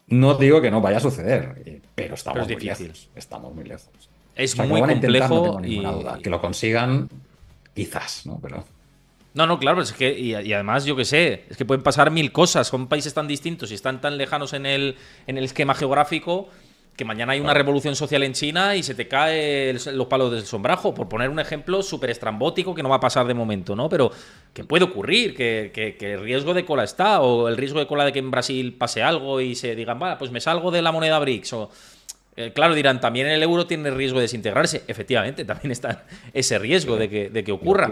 No digo que no vaya a suceder, eh, pero estamos muy lejos. Estamos muy lejos. Es muy complejo. y... duda. Que lo consigan, quizás, ¿no? Pero. No, no, claro, es que, y, además, yo que sé, es que pueden pasar mil cosas, son países tan distintos y están tan lejanos en el, en el esquema geográfico que mañana hay una revolución social en China y se te cae los palos del sombrajo, por poner un ejemplo súper estrambótico que no va a pasar de momento, ¿no? Pero que puede ocurrir, que, el riesgo de cola está, o el riesgo de cola de que en Brasil pase algo y se digan, va, pues me salgo de la moneda BRICS, o eh, claro, dirán, también el euro tiene riesgo de desintegrarse. Efectivamente, también está ese riesgo de que, ocurra.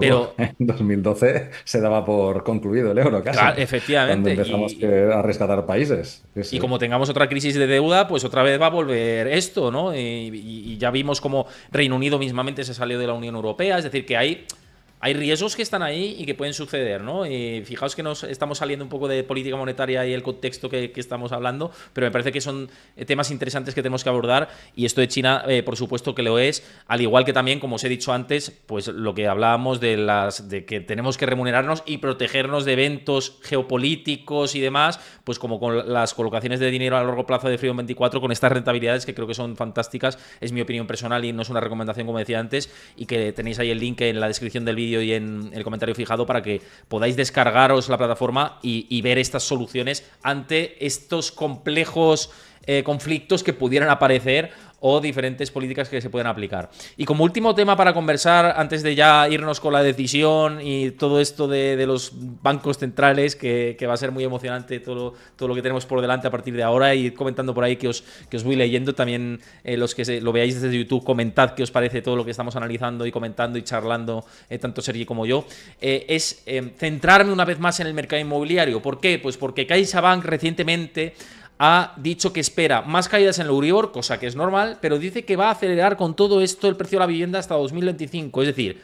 Pero en 2012 se daba por concluido el euro, casi. Claro, efectivamente. Cuando empezamos a rescatar países. Y como tengamos otra crisis de deuda, pues otra vez va a volver esto, ¿no? Y, y ya vimos cómo Reino Unido mismamente se salió de la Unión Europea. Es decir, que hay hay riesgos que están ahí y que pueden suceder, ¿no? Y fijaos que nos estamos saliendo un poco de política monetaria y el contexto que, estamos hablando, pero me parece que son eh, temas interesantes que tenemos que abordar y esto de China, eh, por supuesto que lo es, al igual que también, como os he dicho antes, pues lo que hablábamos de las de que tenemos que remunerarnos y protegernos de eventos geopolíticos y demás, pues como con las colocaciones de dinero a largo plazo de Freedom 24 con estas rentabilidades que creo que son fantásticas, es mi opinión personal y no es una recomendación como decía antes y que tenéis ahí el link en la descripción del vídeo y en el comentario fijado para que podáis descargaros la plataforma y, ver estas soluciones ante estos complejos eh, conflictos que pudieran aparecer o diferentes políticas que se pueden aplicar. Y como último tema para conversar, antes de ya irnos con la decisión y todo esto de, los bancos centrales, que, va a ser muy emocionante todo, todo lo que tenemos por delante a partir de ahora, y comentando por ahí que os, que os voy leyendo, también eh, los que lo veáis desde YouTube, comentad qué os parece todo lo que estamos analizando y comentando y charlando, eh, tanto Sergi como yo, eh, es centrarme una vez más en el mercado inmobiliario. ¿Por qué? Pues porque CaixaBank recientemente ha dicho que espera más caídas en el Uribor, cosa que es normal, pero dice que va a acelerar con todo esto el precio de la vivienda hasta 2025. Es decir,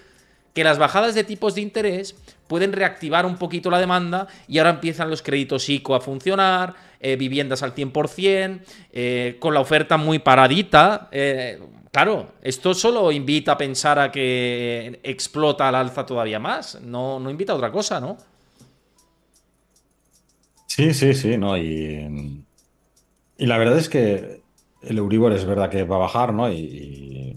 que las bajadas de tipos de interés pueden reactivar un poquito la demanda y ahora empiezan los créditos ICO a funcionar, eh, viviendas al 100%, eh, con la oferta muy paradita. Eh, claro, esto solo invita a pensar a que explota al alza todavía más, no, no invita a otra cosa, ¿no? Sí, sí, sí, no, y y la verdad es que el Euribor es verdad que va a bajar, ¿no? Y,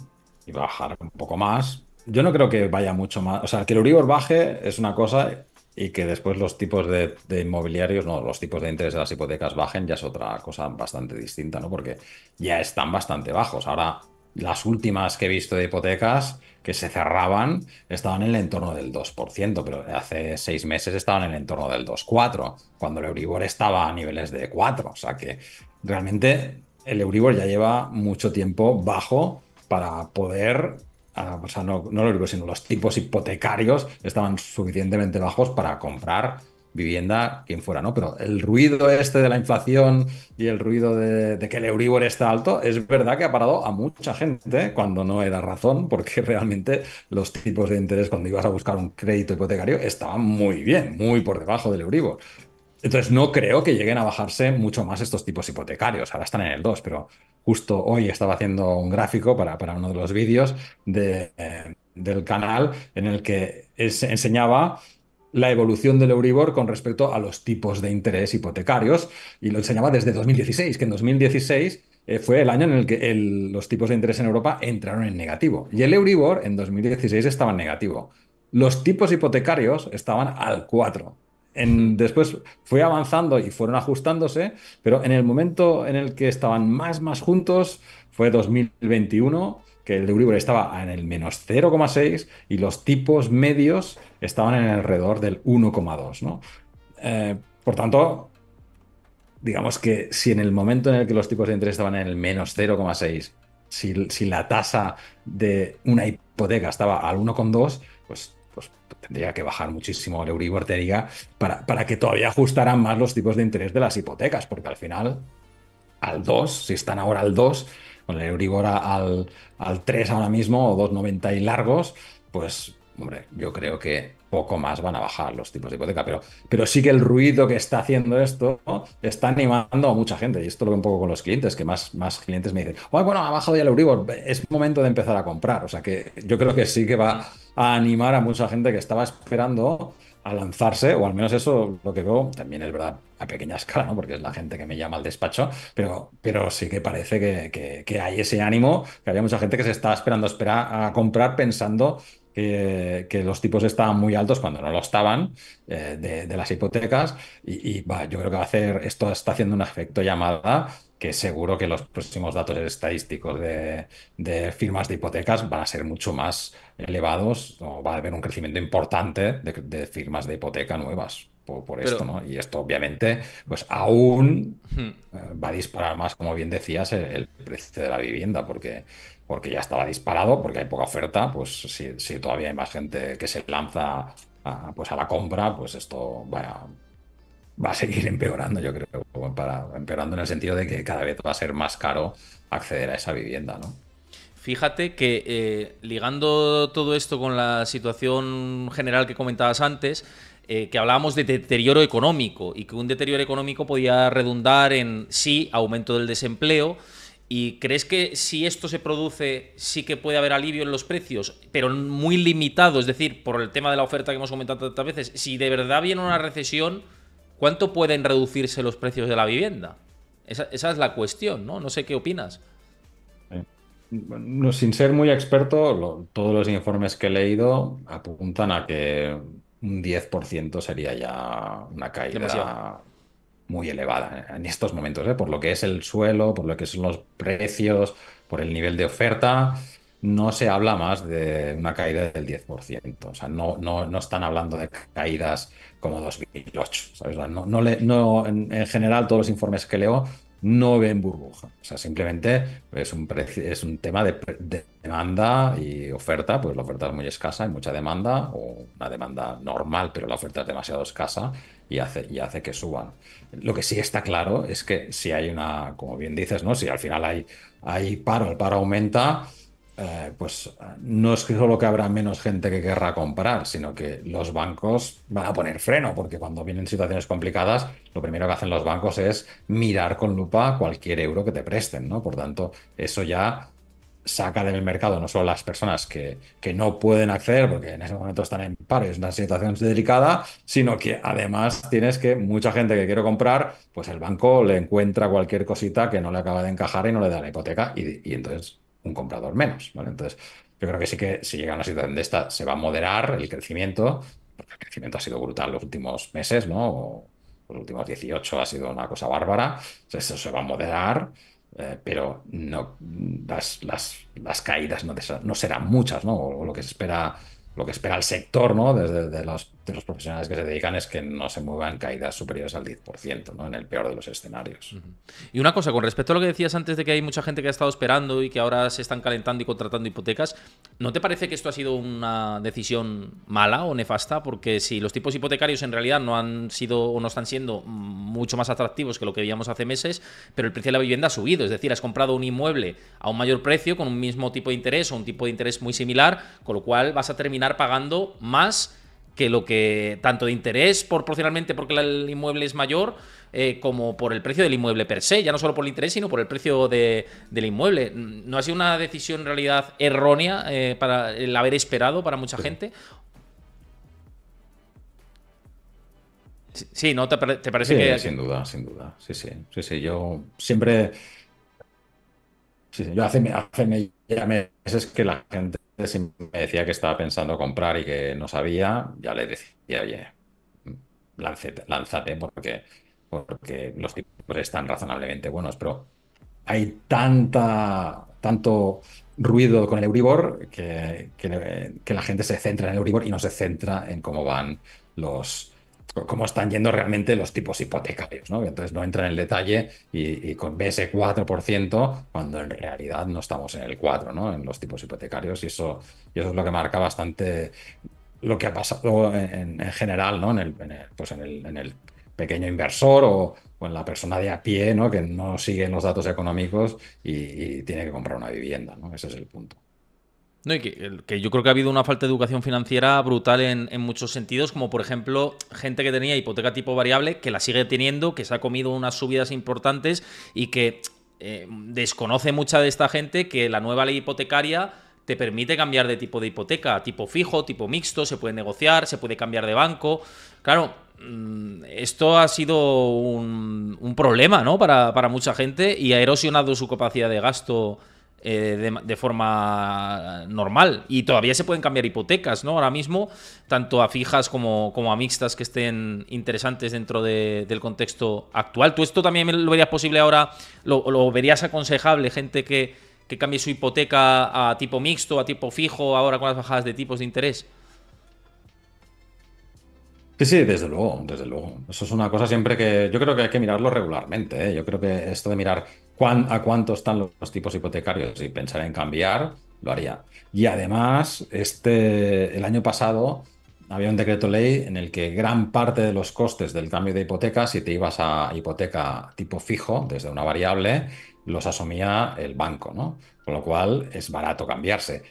va a bajar un poco más. Yo no creo que vaya mucho más. O sea, que el Euribor baje es una cosa y que después los tipos de, inmobiliarios, no, los tipos de interés de las hipotecas bajen ya es otra cosa bastante distinta, ¿no? Porque ya están bastante bajos. Ahora, las últimas que he visto de hipotecas que se cerraban estaban en el entorno del 2%, pero hace seis meses estaban en el entorno del 2,4, cuando el Euribor estaba a niveles de 4. O sea que realmente el Euribor ya lleva mucho tiempo bajo para poder, ah, o sea, no, el Euribor, sino los tipos hipotecarios estaban suficientemente bajos para comprar vivienda, quien fuera, ¿no? Pero el ruido este de la inflación y el ruido de, de, que el Euribor está alto, es verdad que ha parado a mucha gente cuando no era razón, porque realmente los tipos de interés cuando ibas a buscar un crédito hipotecario estaban muy bien, muy por debajo del Euribor. Entonces, no creo que lleguen a bajarse mucho más estos tipos hipotecarios. Ahora están en el 2, pero justo hoy estaba haciendo un gráfico para, uno de los vídeos eh, del canal en el que enseñaba la evolución del Euribor con respecto a los tipos de interés hipotecarios y lo enseñaba desde 2016, que en 2016 eh, fue el año en el que los tipos de interés en Europa entraron en negativo y el Euribor en 2016 estaba en negativo. Los tipos hipotecarios estaban al 4 después fue avanzando y fueron ajustándose, pero en el momento en el que estaban más, más juntos fue 2021, que el de Euribor estaba en el menos 0,6 y los tipos medios estaban en alrededor del 1,2. Eh, por tanto, digamos que si en el momento en el que los tipos de interés estaban en el menos 0,6, si, la tasa de una hipoteca estaba al 1,2, pues pues tendría que bajar muchísimo el Euribor, te diga, para, para que todavía ajustaran más los tipos de interés de las hipotecas, porque al final, al 2, si están ahora al 2, con el Euribor al, al 3 ahora mismo, o 2,90 y largos, pues, hombre, yo creo que poco más van a bajar los tipos de hipoteca, pero, pero sí que el ruido que está haciendo esto está animando a mucha gente. Y esto lo veo un poco con los clientes, que más, más clientes me dicen, bueno, ha bajado ya el Euribor, es momento de empezar a comprar. O sea que yo creo que sí que va a animar a mucha gente que estaba esperando a lanzarse, o al menos eso lo que veo, también es verdad a pequeña escala, ¿no? porque es la gente que me llama al despacho, pero, pero sí que parece que, que, hay ese ánimo, que había mucha gente que se está esperando esperar a comprar pensando que, los tipos estaban muy altos cuando no lo estaban eh, de, las hipotecas y, yo creo que va a hacer, esto está haciendo un efecto llamada que seguro que los próximos datos estadísticos de, firmas de hipotecas van a ser mucho más elevados o va a haber un crecimiento importante de, firmas de hipoteca nuevas por, esto, ¿no? Y esto obviamente pues aún eh, va a disparar más, como bien decías, el, el precio de la vivienda porque porque ya estaba disparado, porque hay poca oferta, pues si, todavía hay más gente que se lanza a, pues a la compra, pues esto va a seguir empeorando, yo creo, para, empeorando en el sentido de que cada vez va a ser más caro acceder a esa vivienda, ¿no? Fíjate que eh, ligando todo esto con la situación general que comentabas antes, eh, que hablábamos de deterioro económico y que un deterioro económico podía redundar en, sí, aumento del desempleo, ¿Y crees que si esto se produce, sí que puede haber alivio en los precios, pero muy limitado? Es decir, por el tema de la oferta que hemos comentado tantas veces, si de verdad viene una recesión, ¿cuánto pueden reducirse los precios de la vivienda? Esa, es la cuestión, ¿no? No sé qué opinas. sin ser muy experto, todos los informes que he leído apuntan a que un 10% sería ya una caída muy elevada ¿eh? en estos momentos, ¿eh? por lo que es el suelo, por lo que son los precios, por el nivel de oferta. No se habla más de una caída del 10%. O sea, no, no, no están hablando de caídas como 2008. ¿sabes? No, no, en, general, todos los informes que leo no ven burbuja. O sea, simplemente es pues, un, es un tema de, de, demanda y oferta, pues la oferta es muy escasa, hay mucha demanda, o una demanda normal, pero la oferta es demasiado escasa, y hace, y hace que suban. Lo que sí está claro es que si hay una, como bien dices, ¿no? Si al final hay, paro, el paro aumenta, eh, pues eh, no es que solo que habrá menos gente que querrá comprar, sino que los bancos van a poner freno, porque cuando vienen situaciones complicadas, lo primero que hacen los bancos es mirar con lupa cualquier euro que te presten, ¿no? Por tanto, eso ya saca del mercado no solo las personas que, que, no pueden acceder porque en ese momento están en paro y es una situación delicada, sino que además tienes que mucha gente que quiere comprar, pues el banco le encuentra cualquier cosita que no le acaba de encajar y no le da la hipoteca y, entonces un comprador menos. ¿vale? Entonces yo creo que sí que si llega a una situación de esta se va a moderar el crecimiento, porque el crecimiento ha sido brutal los últimos meses, ¿no? los últimos 18 ha sido una cosa bárbara, eso se va a moderar eh, pero no, las, las, caídas no, no, serán muchas, ¿no? O, lo que espera lo que espera el sector, ¿no? Desde de los de los profesionales que se dedican es que no se muevan caídas superiores al 10%, ¿no? En el peor de los escenarios. Y una cosa, con respecto a lo que decías antes de que hay mucha gente que ha estado esperando y que ahora se están calentando y contratando hipotecas, ¿no te parece que esto ha sido una decisión mala o nefasta? Porque si los tipos hipotecarios en realidad no han sido o no están siendo mucho más atractivos que lo que veíamos hace meses, pero el precio de la vivienda ha subido, es decir, has comprado un inmueble a un mayor precio con un mismo tipo de interés o un tipo de interés muy similar, con lo cual vas a terminar pagando más que lo que tanto de interés proporcionalmente porque el inmueble es mayor eh, como por el precio del inmueble per se, ya no solo por el interés sino por el precio del inmueble. Mm, ¿No ha sido una decisión en realidad errónea eh, para el haber esperado para mucha gente? Sí, ¿no? ¿Te, parece sí, sin duda, sin duda. Sí, sí, sí, Yo siempre... yo hace, hace meses que la gente si me decía que estaba pensando comprar y que no sabía, ya le decía, oye, lánzate, porque, porque los tipos están razonablemente buenos, pero hay tanta, tanto ruido con el Euribor que, que, que la gente se centra en el Euribor y no se centra en cómo van los, cómo están yendo realmente los tipos hipotecarios, ¿no? Entonces no entra en el detalle y, y con ese 4% cuando en realidad no estamos en el 4, ¿no? En los tipos hipotecarios y eso, y eso es lo que marca bastante lo que ha pasado en, general, ¿no? En el, pues en el, en el pequeño inversor o, en la persona de a pie, ¿no? Que no sigue los datos económicos y tiene que comprar una vivienda, ¿no? Ese es el punto. No, que, yo creo que ha habido una falta de educación financiera brutal en, muchos sentidos, como por ejemplo gente que tenía hipoteca tipo variable, que la sigue teniendo, que se ha comido unas subidas importantes y que eh, desconoce mucha de esta gente que la nueva ley hipotecaria te permite cambiar de tipo de hipoteca, tipo fijo, tipo mixto, se puede negociar, se puede cambiar de banco. Claro, mm, esto ha sido un, problema, ¿no? Para, para mucha gente y ha erosionado su capacidad de gasto eh, de, forma normal. Y todavía se pueden cambiar hipotecas, ¿no? Ahora mismo, tanto a fijas como, a mixtas que estén interesantes dentro del contexto actual. ¿Tú esto también lo verías posible ahora? ¿Lo, verías aconsejable, gente que, que cambie su hipoteca a tipo mixto, a tipo fijo, ahora con las bajadas de tipos de interés? Sí, sí, desde luego, desde luego. Eso es una cosa siempre que yo creo que hay que mirarlo regularmente. ¿eh? Yo creo que esto de mirar a cuánto están los, tipos hipotecarios y pensar en cambiar, lo haría. Y además, este, el año pasado había un decreto ley en el que gran parte de los costes del cambio de hipoteca, si te ibas a hipoteca tipo fijo, desde una variable, los asumía el banco, ¿no? Con lo cual es barato cambiarse.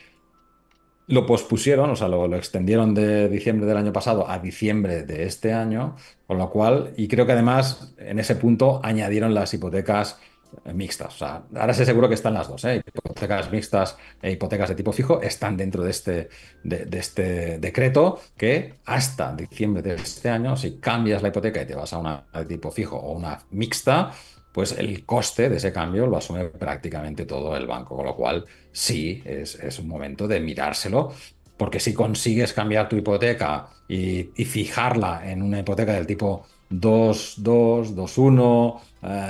Lo pospusieron, o sea, lo, extendieron de diciembre del año pasado a diciembre de este año, con lo cual, y creo que además en ese punto añadieron las hipotecas eh, mixtas. O sea, ahora sé seguro que están las dos, ¿eh? hipotecas mixtas e hipotecas de tipo fijo están dentro de este, de, de este decreto que hasta diciembre de este año, si cambias la hipoteca y te vas a una de tipo fijo o una mixta, pues el coste de ese cambio lo asume prácticamente todo el banco, con lo cual sí, es, un momento de mirárselo, porque si consigues cambiar tu hipoteca y, fijarla en una hipoteca del tipo 2, 2, 2, 1,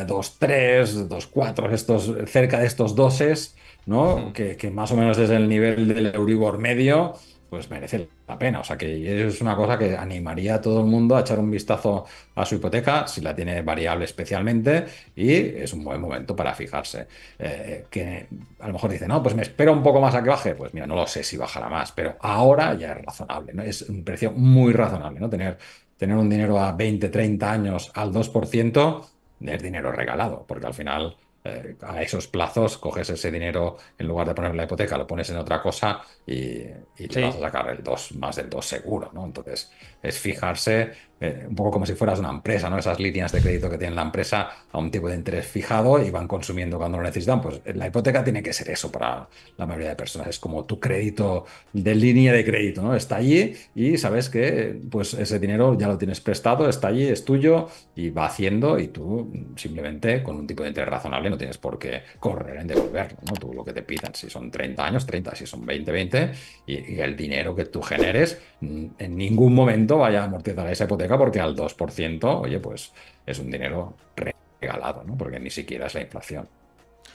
2, 3, 2, 4, estos, cerca de estos doses, ¿no? que, más o menos es el nivel del Euribor medio, pues merece la pena. O sea que es una cosa que animaría a todo el mundo a echar un vistazo a su hipoteca, si la tiene variable especialmente, y es un buen momento para fijarse. Eh, que a lo mejor dice, no, pues me espero un poco más a que baje. Pues mira, no lo sé si bajará más, pero ahora ya es razonable, Es un precio muy razonable, ¿no? Tener, tener un dinero a 20, 30 años al 2% es dinero regalado, porque al final eh, a esos plazos, coges ese dinero, en lugar de ponerlo en la hipoteca, lo pones en otra cosa y, te vas a sacar el 2, más del 2 seguro, ¿no? Entonces, es fijarse eh, un poco como si fueras una empresa, ¿no? Esas líneas de crédito que tiene la empresa a un tipo de interés fijado y van consumiendo cuando lo necesitan. Pues eh, la hipoteca tiene que ser eso para la mayoría de personas. Es como tu crédito de línea de crédito, ¿no? Está allí y sabes que pues ese dinero ya lo tienes prestado, está allí, es tuyo y va haciendo y tú simplemente con un tipo de interés razonable no tienes por qué correr en devolverlo, ¿no? Tú lo que te pidan, si son 30 años, 30, si son 20, 20 y el dinero que tú generes mm, en ningún momento vaya a amortizar esa hipoteca porque al 2%, oye, pues es un dinero regalado, ¿no? Porque ni siquiera es la inflación.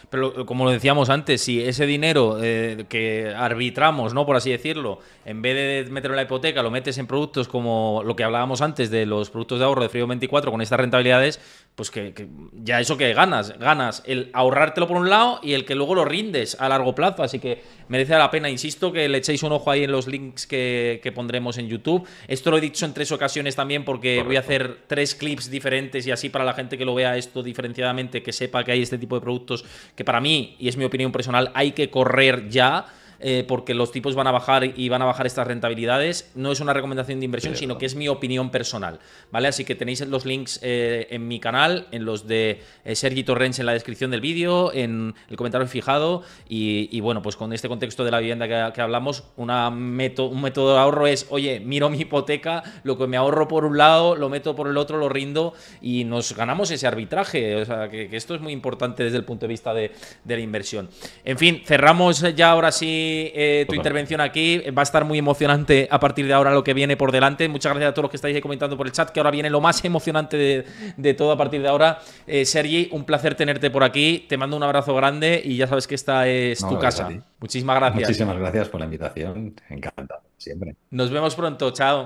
Pero como lo decíamos antes, si ese dinero eh, que arbitramos, ¿no? Por así decirlo, en vez de meterlo en la hipoteca, lo metes en productos como lo que hablábamos antes de los productos de ahorro de Frío 24 con estas rentabilidades, pues que, ya eso que ganas, ganas el ahorrártelo por un lado y el que luego lo rindes a largo plazo. Así que merece la pena, insisto, que le echéis un ojo ahí en los links que, pondremos en YouTube. Esto lo he dicho en tres ocasiones también porque voy a hacer tres clips diferentes y así para la gente que lo vea esto diferenciadamente, que sepa que hay este tipo de productos que para mí, y es mi opinión personal, hay que correr ya eh, porque los tipos van a bajar y van a bajar estas rentabilidades. No es una recomendación de inversión, sino que es mi opinión personal, ¿vale? Así que tenéis los links eh, en mi canal, en los de eh, Sergi Torrens en la descripción del vídeo, en el comentario fijado y, bueno, pues con este contexto de la vivienda que, hablamos, un método de ahorro es, oye, miro mi hipoteca, lo que me ahorro por un lado, lo meto por el otro, lo rindo y nos ganamos ese arbitraje. O sea, que, esto es muy importante desde el punto de vista de la inversión. En fin, cerramos ya ahora sí eh, tu intervención aquí. Eh, va a estar muy emocionante a partir de ahora lo que viene por delante. Muchas gracias a todos los que estáis comentando por el chat, que ahora viene lo más emocionante de, todo a partir de ahora. Eh, Sergi, un placer tenerte por aquí. Te mando un abrazo grande y ya sabes que esta es tu casa. Muchísimas gracias. Muchísimas gracias por la invitación. Encantado, siempre. Nos vemos pronto. Chao.